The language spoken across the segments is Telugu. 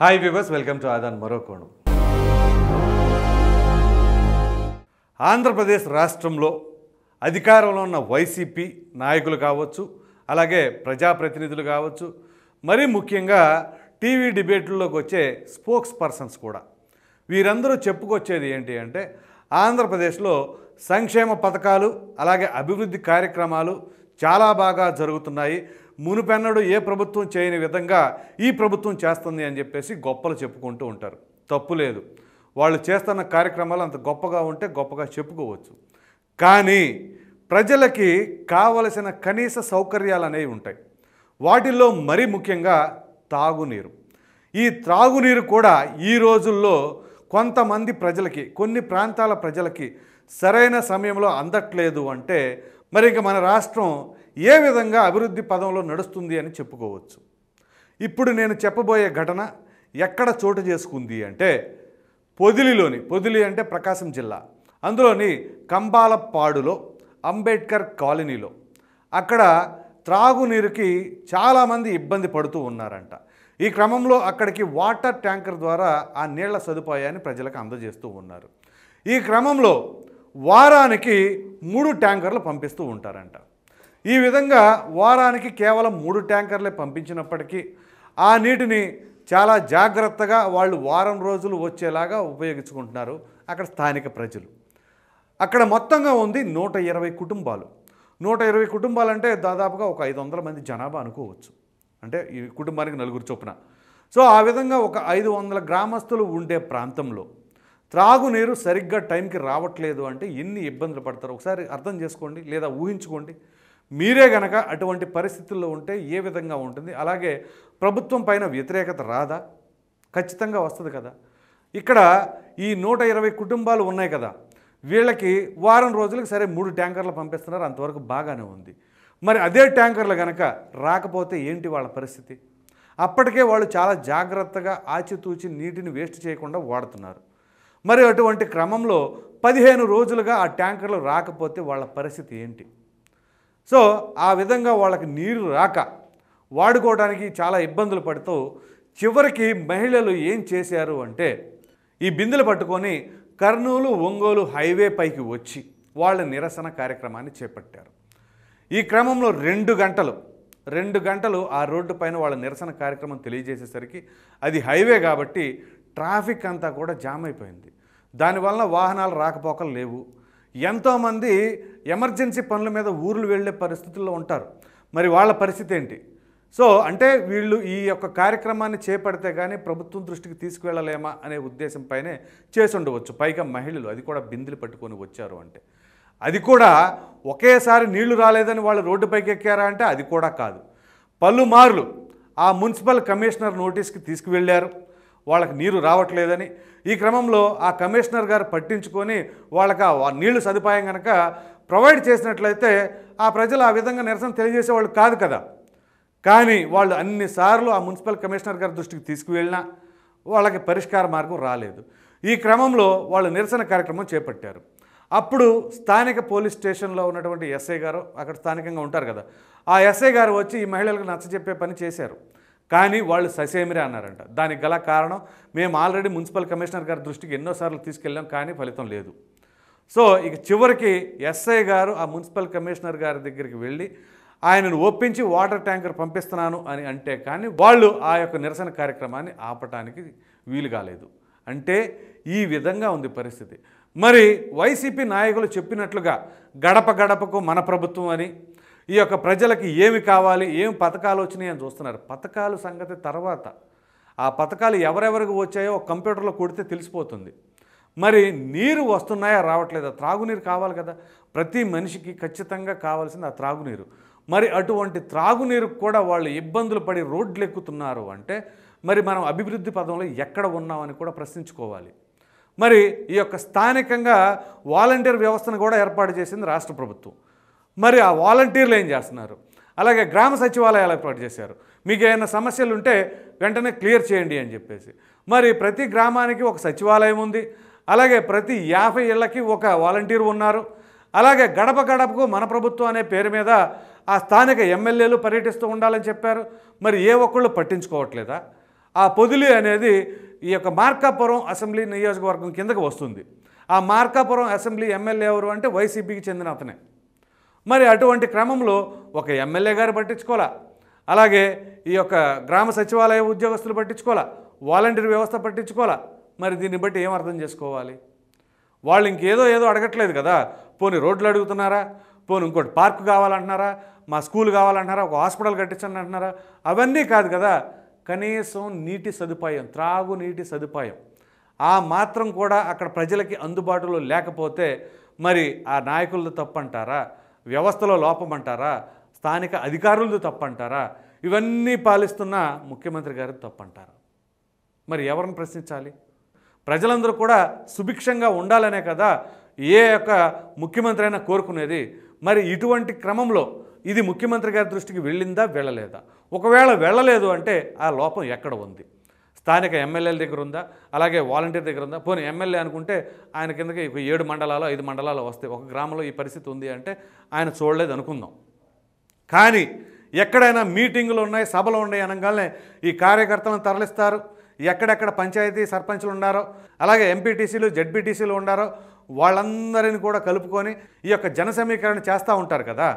హాయ్ వ్యూవర్స్ వెల్కమ్ టు ఆదాన్ మరో కోణం ఆంధ్రప్రదేశ్ రాష్ట్రంలో అధికారంలో ఉన్న వైసీపీ నాయకులు కావచ్చు అలాగే ప్రజాప్రతినిధులు కావచ్చు మరీ ముఖ్యంగా టీవీ డిబేట్లలోకి వచ్చే స్పోక్స్ పర్సన్స్ కూడా వీరందరూ చెప్పుకొచ్చేది ఏంటి అంటే ఆంధ్రప్రదేశ్లో సంక్షేమ పథకాలు అలాగే అభివృద్ధి కార్యక్రమాలు చాలా బాగా జరుగుతున్నాయి మునుపెన్నడు ఏ ప్రభుత్వం చేయని విధంగా ఈ ప్రభుత్వం చేస్తుంది అని చెప్పేసి గొప్పలు చెప్పుకుంటూ ఉంటారు తప్పు లేదు వాళ్ళు చేస్తున్న కార్యక్రమాలు అంత గొప్పగా ఉంటే గొప్పగా చెప్పుకోవచ్చు కానీ ప్రజలకి కావలసిన కనీస సౌకర్యాలు అనేవి ఉంటాయి వాటిల్లో మరీ ముఖ్యంగా తాగునీరు ఈ త్రాగునీరు కూడా ఈ రోజుల్లో కొంతమంది ప్రజలకి కొన్ని ప్రాంతాల ప్రజలకి సరైన సమయంలో అందట్లేదు అంటే మరి ఇంకా మన రాష్ట్రం ఏ విధంగా అభివృద్ధి పదంలో నడుస్తుంది అని చెప్పుకోవచ్చు ఇప్పుడు నేను చెప్పబోయే ఘటన ఎక్కడ చోటు చేసుకుంది అంటే పొదిలిలోని పొదిలి అంటే ప్రకాశం జిల్లా అందులోని కంబాలపాడులో అంబేద్కర్ కాలనీలో అక్కడ త్రాగునీరుకి చాలామంది ఇబ్బంది పడుతూ ఉన్నారంట ఈ క్రమంలో అక్కడికి వాటర్ ట్యాంకర్ ద్వారా ఆ నీళ్ల సదుపాయాన్ని ప్రజలకు అందజేస్తూ ఉన్నారు ఈ క్రమంలో వారానికి మూడు ట్యాంకర్లు పంపిస్తూ ఉంటారంట ఈ విధంగా వారానికి కేవలం మూడు ట్యాంకర్లే పంపించినప్పటికీ ఆ నీటిని చాలా జాగ్రత్తగా వాళ్ళు వారం రోజులు వచ్చేలాగా ఉపయోగించుకుంటున్నారు అక్కడ స్థానిక ప్రజలు అక్కడ మొత్తంగా ఉంది నూట ఇరవై కుటుంబాలు నూట ఇరవై కుటుంబాలంటే దాదాపుగా ఒక ఐదు వందల మంది జనాభా అనుకోవచ్చు అంటే ఈ కుటుంబానికి నలుగురు చొప్పున సో ఆ విధంగా ఒక ఐదు వందల గ్రామస్తులు ఉండే ప్రాంతంలో త్రాగునీరు సరిగ్గా టైంకి రావట్లేదు అంటే ఎన్ని ఇబ్బందులు పడతారు ఒకసారి అర్థం చేసుకోండి లేదా ఊహించుకోండి మీరే గనక అటువంటి పరిస్థితుల్లో ఉంటే ఏ విధంగా ఉంటుంది అలాగే ప్రభుత్వం పైన వ్యతిరేకత రాదా ఖచ్చితంగా వస్తుంది కదా ఇక్కడ ఈ నూట ఇరవై కుటుంబాలు ఉన్నాయి కదా వీళ్ళకి వారం రోజులకు సరే మూడు ట్యాంకర్లు పంపిస్తున్నారు అంతవరకు బాగానే ఉంది మరి అదే ట్యాంకర్లు కనుక రాకపోతే ఏంటి వాళ్ళ పరిస్థితి అప్పటికే వాళ్ళు చాలా జాగ్రత్తగా ఆచితూచి నీటిని వేస్ట్ చేయకుండా వాడుతున్నారు మరి అటువంటి క్రమంలో పదిహేను రోజులుగా ఆ ట్యాంకర్లు రాకపోతే వాళ్ళ పరిస్థితి ఏంటి సో ఆ విధంగా వాళ్ళకి నీరు రాక వాడుకోవడానికి చాలా ఇబ్బందులు పడుతూ చివరికి మహిళలు ఏం చేశారు అంటే ఈ బిందెలు పట్టుకొని కర్నూలు ఒంగోలు హైవే పైకి వచ్చి వాళ్ళ నిరసన కార్యక్రమాన్ని చేపట్టారు ఈ క్రమంలో రెండు గంటలు రెండు గంటలు ఆ రోడ్డు పైన వాళ్ళ నిరసన కార్యక్రమం తెలియజేసేసరికి అది హైవే కాబట్టి ట్రాఫిక్ అంతా కూడా జామ్ అయిపోయింది దానివల్ల వాహనాలు రాకపోకలు లేవు ఎంతోమంది ఎమర్జెన్సీ పనుల మీద ఊర్లు వెళ్ళే పరిస్థితుల్లో ఉంటారు మరి వాళ్ళ పరిస్థితి ఏంటి సో అంటే వీళ్ళు ఈ యొక్క కార్యక్రమాన్ని చేపడితే కానీ ప్రభుత్వం దృష్టికి తీసుకువెళ్ళలేమా అనే ఉద్దేశంపైనే చేసుండవచ్చు పైగా మహిళలు అది కూడా బిందులు పట్టుకొని వచ్చారు అంటే అది కూడా ఒకేసారి నీళ్లు రాలేదని వాళ్ళు రోడ్డుపైకి ఎక్కారా అంటే అది కూడా కాదు పలుమార్లు ఆ మున్సిపల్ కమిషనర్ నోటీస్కి తీసుకువెళ్ళారు వాళ్ళకి నీరు రావట్లేదని ఈ క్రమంలో ఆ కమిషనర్ గారు పట్టించుకొని వాళ్ళకి ఆ నీళ్లు సదుపాయం కనుక ప్రొవైడ్ చేసినట్లయితే ఆ ప్రజలు ఆ విధంగా నిరసన తెలియజేసే వాళ్ళు కాదు కదా కానీ వాళ్ళు అన్నిసార్లు ఆ మున్సిపల్ కమిషనర్ గారి దృష్టికి తీసుకువెళ్ళినా వాళ్ళకి పరిష్కార మార్గం రాలేదు ఈ క్రమంలో వాళ్ళు నిరసన కార్యక్రమం చేపట్టారు అప్పుడు స్థానిక పోలీస్ స్టేషన్లో ఉన్నటువంటి ఎస్ఐ గారు అక్కడ స్థానికంగా ఉంటారు కదా ఆ ఎస్ఐ గారు వచ్చి ఈ మహిళలకు నచ్చజెప్పే పని చేశారు కానీ వాళ్ళు ససేమిరే అన్నారంట దానికి గల కారణం మేము ఆల్రెడీ మున్సిపల్ కమిషనర్ గారి దృష్టికి ఎన్నోసార్లు తీసుకెళ్ళాం కానీ ఫలితం లేదు సో ఇక చివరికి ఎస్ఐ గారు ఆ మున్సిపల్ కమిషనర్ గారి దగ్గరికి వెళ్ళి ఆయనను ఒప్పించి వాటర్ ట్యాంకర్ పంపిస్తున్నాను అని అంటే కానీ వాళ్ళు ఆ యొక్క నిరసన కార్యక్రమాన్ని ఆపటానికి వీలు కాలేదు అంటే ఈ విధంగా ఉంది పరిస్థితి మరి వైసీపీ నాయకులు చెప్పినట్లుగా గడప గడపకు మన ప్రభుత్వం అని ఈ యొక్క ప్రజలకి ఏమి కావాలి ఏం పథకాలు వచ్చినాయి అని చూస్తున్నారు పథకాలు సంగతి తర్వాత ఆ పథకాలు ఎవరెవరికి వచ్చాయో కంప్యూటర్లో కొడితే తెలిసిపోతుంది మరి నీరు వస్తున్నాయా రావట్లేదా త్రాగునీరు కావాలి కదా ప్రతి మనిషికి ఖచ్చితంగా కావాల్సింది ఆ త్రాగునీరు మరి అటువంటి త్రాగునీరు కూడా వాళ్ళు ఇబ్బందులు పడి రోడ్లు ఎక్కుతున్నారు అంటే మరి మనం అభివృద్ధి పదంలో ఎక్కడ ఉన్నామని కూడా ప్రశ్నించుకోవాలి మరి ఈ యొక్క స్థానికంగా వాలంటీర్ వ్యవస్థను కూడా ఏర్పాటు చేసింది రాష్ట్ర ప్రభుత్వం మరి ఆ వాలంటీర్లు ఏం చేస్తున్నారు అలాగే గ్రామ సచివాలయాలు ఏర్పాటు చేశారు మీకు ఏమైనా సమస్యలు ఉంటే వెంటనే క్లియర్ చేయండి అని చెప్పేసి మరి ప్రతి గ్రామానికి ఒక సచివాలయం ఉంది అలాగే ప్రతి యాభై ఇళ్ళకి ఒక వాలంటీర్ ఉన్నారు అలాగే గడప గడపకు మన ప్రభుత్వం అనే పేరు మీద ఆ స్థానిక ఎమ్మెల్యేలు పర్యటిస్తూ ఉండాలని చెప్పారు మరి ఏ ఒక్కళ్ళు పట్టించుకోవట్లేదా ఆ పొదులి అనేది ఈ యొక్క మార్కాపురం అసెంబ్లీ నియోజకవర్గం కిందకు వస్తుంది ఆ మార్కాపురం అసెంబ్లీ ఎమ్మెల్యే ఎవరు అంటే వైసీపీకి చెందిన అతనే మరి అటువంటి క్రమంలో ఒక ఎమ్మెల్యే గారు పట్టించుకోవాలా అలాగే ఈ యొక్క గ్రామ సచివాలయ ఉద్యోగస్తులు పట్టించుకోవాలా వాలంటీర్ వ్యవస్థ పట్టించుకోవాలా మరి దీన్ని బట్టి ఏం అర్థం చేసుకోవాలి వాళ్ళు ఇంకేదో ఏదో అడగట్లేదు కదా పోనీ రోడ్లు అడుగుతున్నారా పోనీ ఇంకోటి పార్క్ కావాలంటున్నారా మా స్కూల్ కావాలంటున్నారా ఒక హాస్పిటల్ కట్టించండి అంటున్నారా అవన్నీ కాదు కదా కనీసం నీటి సదుపాయం త్రాగునీటి సదుపాయం ఆ మాత్రం కూడా అక్కడ ప్రజలకి అందుబాటులో లేకపోతే మరి ఆ నాయకులతో తప్పంటారా వ్యవస్థలో లోపమంటారా స్థానిక అధికారులది తప్పంటారా ఇవన్నీ పాలిస్తున్న ముఖ్యమంత్రి గారు తప్పంటారు మరి ఎవరిని ప్రశ్నించాలి ప్రజలందరూ కూడా సుభిక్షంగా ఉండాలనే కదా ఏ యొక్క ముఖ్యమంత్రి అయినా కోరుకునేది మరి ఇటువంటి క్రమంలో ఇది ముఖ్యమంత్రి గారి దృష్టికి వెళ్ళిందా వెళ్ళలేదా ఒకవేళ వెళ్ళలేదు అంటే ఆ లోపం ఎక్కడ ఉంది స్థానిక ఎమ్మెల్యేల దగ్గర ఉందా అలాగే వాలంటీర్ దగ్గర ఉందా పోనీ ఎమ్మెల్యే అనుకుంటే ఆయన కిందకి ఏడు మండలాలు ఐదు మండలాలు వస్తాయి ఒక గ్రామంలో ఈ పరిస్థితి ఉంది అంటే ఆయన చూడలేదు అనుకుందాం కానీ ఎక్కడైనా మీటింగులు ఉన్నాయి సభలు ఉన్నాయి అనగానే ఈ కార్యకర్తలను తరలిస్తారు ఎక్కడెక్కడ పంచాయతీ సర్పంచ్లు ఉన్నారో అలాగే ఎంపీటీసీలు జడ్పీటీసీలు ఉన్నారో వాళ్ళందరిని కూడా కలుపుకొని ఈ యొక్క జన సమీకరణ చేస్తూ ఉంటారు కదా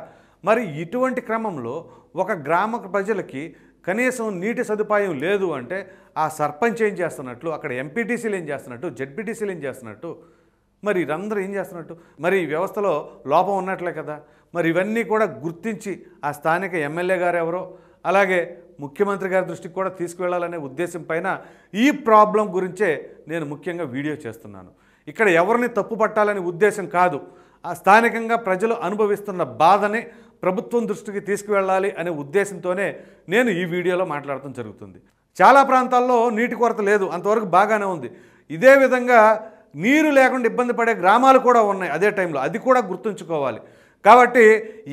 మరి ఇటువంటి క్రమంలో ఒక గ్రామ ప్రజలకి కనీసం నీటి సదుపాయం లేదు అంటే ఆ సర్పంచ్ ఏం చేస్తున్నట్లు అక్కడ ఎంపీటీసీలు ఏం చేస్తున్నట్టు జెడ్పీటీసీలు ఏం చేస్తున్నట్టు మరి వీరందరూ ఏం చేస్తున్నట్టు మరి ఈ వ్యవస్థలో లోపం ఉన్నట్లే కదా మరి ఇవన్నీ కూడా గుర్తించి ఆ స్థానిక ఎమ్మెల్యే గారు ఎవరో అలాగే ముఖ్యమంత్రి గారి దృష్టికి కూడా తీసుకువెళ్ళాలనే ఉద్దేశం పైన ఈ ప్రాబ్లం గురించే నేను ముఖ్యంగా వీడియో చేస్తున్నాను ఇక్కడ ఎవరిని తప్పు పట్టాలనే ఉద్దేశం కాదు ఆ స్థానికంగా ప్రజలు అనుభవిస్తున్న బాధని ప్రభుత్వం దృష్టికి తీసుకువెళ్ళాలి అనే ఉద్దేశంతోనే నేను ఈ వీడియోలో మాట్లాడటం జరుగుతుంది చాలా ప్రాంతాల్లో నీటి కొరత లేదు అంతవరకు బాగానే ఉంది ఇదే విధంగా నీరు లేకుండా ఇబ్బంది పడే గ్రామాలు కూడా ఉన్నాయి అదే టైంలో అది కూడా గుర్తుంచుకోవాలి కాబట్టి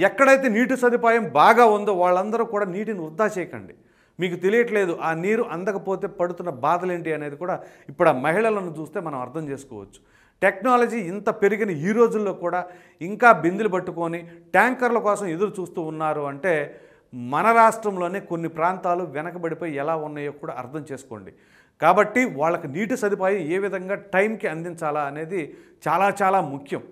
ఎక్కడైతే నీటి సదుపాయం బాగా ఉందో వాళ్ళందరూ కూడా నీటిని వృధా చేయకండి మీకు తెలియట్లేదు ఆ నీరు అందకపోతే పడుతున్న బాధలేంటి అనేది కూడా ఇప్పుడు ఆ మహిళలను చూస్తే మనం అర్థం చేసుకోవచ్చు టెక్నాలజీ ఇంత పెరిగిన ఈ రోజుల్లో కూడా ఇంకా బిందులు పట్టుకొని ట్యాంకర్ల కోసం ఎదురు చూస్తూ ఉన్నారు అంటే మన రాష్ట్రంలోనే కొన్ని ప్రాంతాలు వెనకబడిపోయి ఎలా ఉన్నాయో కూడా అర్థం చేసుకోండి కాబట్టి వాళ్ళకి నీటి సదుపాయం ఏ విధంగా టైంకి అందించాలా అనేది చాలా చాలా ముఖ్యం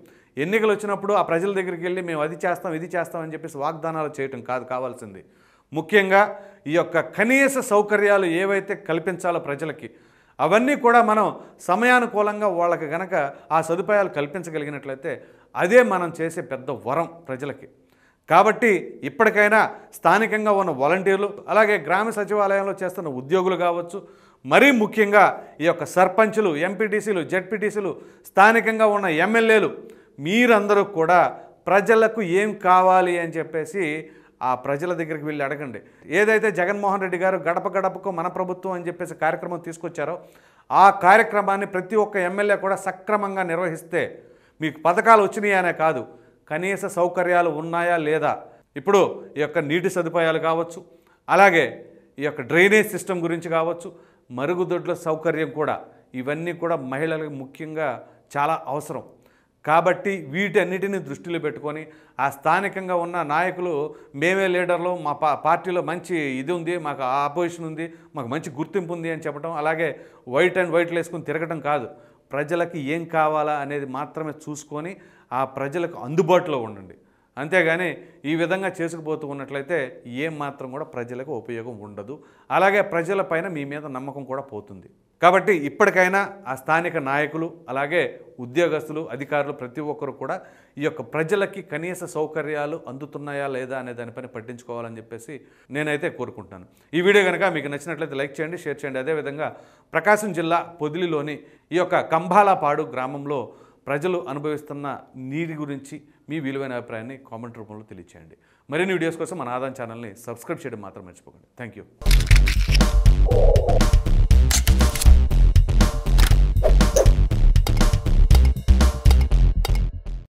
ఎన్నికలు వచ్చినప్పుడు ఆ ప్రజల దగ్గరికి వెళ్ళి మేము అది చేస్తాం ఇది చేస్తాం అని చెప్పేసి వాగ్దానాలు చేయటం కాదు కావాల్సింది ముఖ్యంగా ఈ యొక్క కనీస సౌకర్యాలు ఏవైతే కల్పించాలో ప్రజలకి అవన్నీ కూడా మనం సమయానుకూలంగా వాళ్ళకి కనుక ఆ సదుపాయాలు కల్పించగలిగినట్లయితే అదే మనం చేసే పెద్ద వరం ప్రజలకి కాబట్టి ఇప్పటికైనా స్థానికంగా ఉన్న వాలంటీర్లు అలాగే గ్రామ సచివాలయంలో చేస్తున్న ఉద్యోగులు కావచ్చు మరీ ముఖ్యంగా ఈ యొక్క సర్పంచులు ఎంపీటీసీలు జెడ్పీటీసీలు స్థానికంగా ఉన్న ఎమ్మెల్యేలు మీరందరూ కూడా ప్రజలకు ఏం కావాలి అని చెప్పేసి ఆ ప్రజల దగ్గరికి వెళ్ళి అడగండి ఏదైతే జగన్మోహన్ రెడ్డి గారు గడప గడపకు మన ప్రభుత్వం అని చెప్పేసి కార్యక్రమం తీసుకొచ్చారో ఆ కార్యక్రమాన్ని ప్రతి ఒక్క ఎమ్మెల్యే కూడా సక్రమంగా నిర్వహిస్తే మీకు పథకాలు వచ్చినాయనే కాదు కనీస సౌకర్యాలు ఉన్నాయా లేదా ఇప్పుడు ఈ యొక్క నీటి సదుపాయాలు కావచ్చు అలాగే ఈ యొక్క డ్రైనేజ్ సిస్టమ్ గురించి కావచ్చు మరుగుదొడ్ల సౌకర్యం కూడా ఇవన్నీ కూడా మహిళలకు ముఖ్యంగా చాలా అవసరం కాబట్టి వీటన్నిటిని దృష్టిలో పెట్టుకొని ఆ స్థానికంగా ఉన్న నాయకులు మేమే లీడర్లు మా పా పార్టీలో మంచి ఇది ఉంది మాకు ఆపోజిషన్ ఉంది మాకు మంచి గుర్తింపు ఉంది అని చెప్పడం అలాగే వైట్ అండ్ వైట్లు వేసుకుని తిరగడం కాదు ప్రజలకి ఏం కావాలా అనేది మాత్రమే చూసుకొని ఆ ప్రజలకు అందుబాటులో ఉండండి అంతేగాని ఈ విధంగా చేసుకుపోతూ ఉన్నట్లయితే ఏం మాత్రం కూడా ప్రజలకు ఉపయోగం ఉండదు అలాగే పైన మీ మీద నమ్మకం కూడా పోతుంది కాబట్టి ఇప్పటికైనా ఆ స్థానిక నాయకులు అలాగే ఉద్యోగస్తులు అధికారులు ప్రతి ఒక్కరు కూడా ఈ యొక్క ప్రజలకి కనీస సౌకర్యాలు అందుతున్నాయా లేదా అనే దానిపైన పట్టించుకోవాలని చెప్పేసి నేనైతే కోరుకుంటున్నాను ఈ వీడియో కనుక మీకు నచ్చినట్లయితే లైక్ చేయండి షేర్ చేయండి అదేవిధంగా ప్రకాశం జిల్లా పొదిలిలోని ఈ యొక్క కంభాలపాడు గ్రామంలో ప్రజలు అనుభవిస్తున్న నీటి గురించి మీ విలువైన అభిప్రాయాన్ని కామెంట్ రూపంలో తెలియచేయండి మరిన్ని వీడియోస్ కోసం మన ఆదాన్ ఛానల్ని సబ్స్క్రైబ్ చేయడం మాత్రం మర్చిపోకండి థ్యాంక్ యూ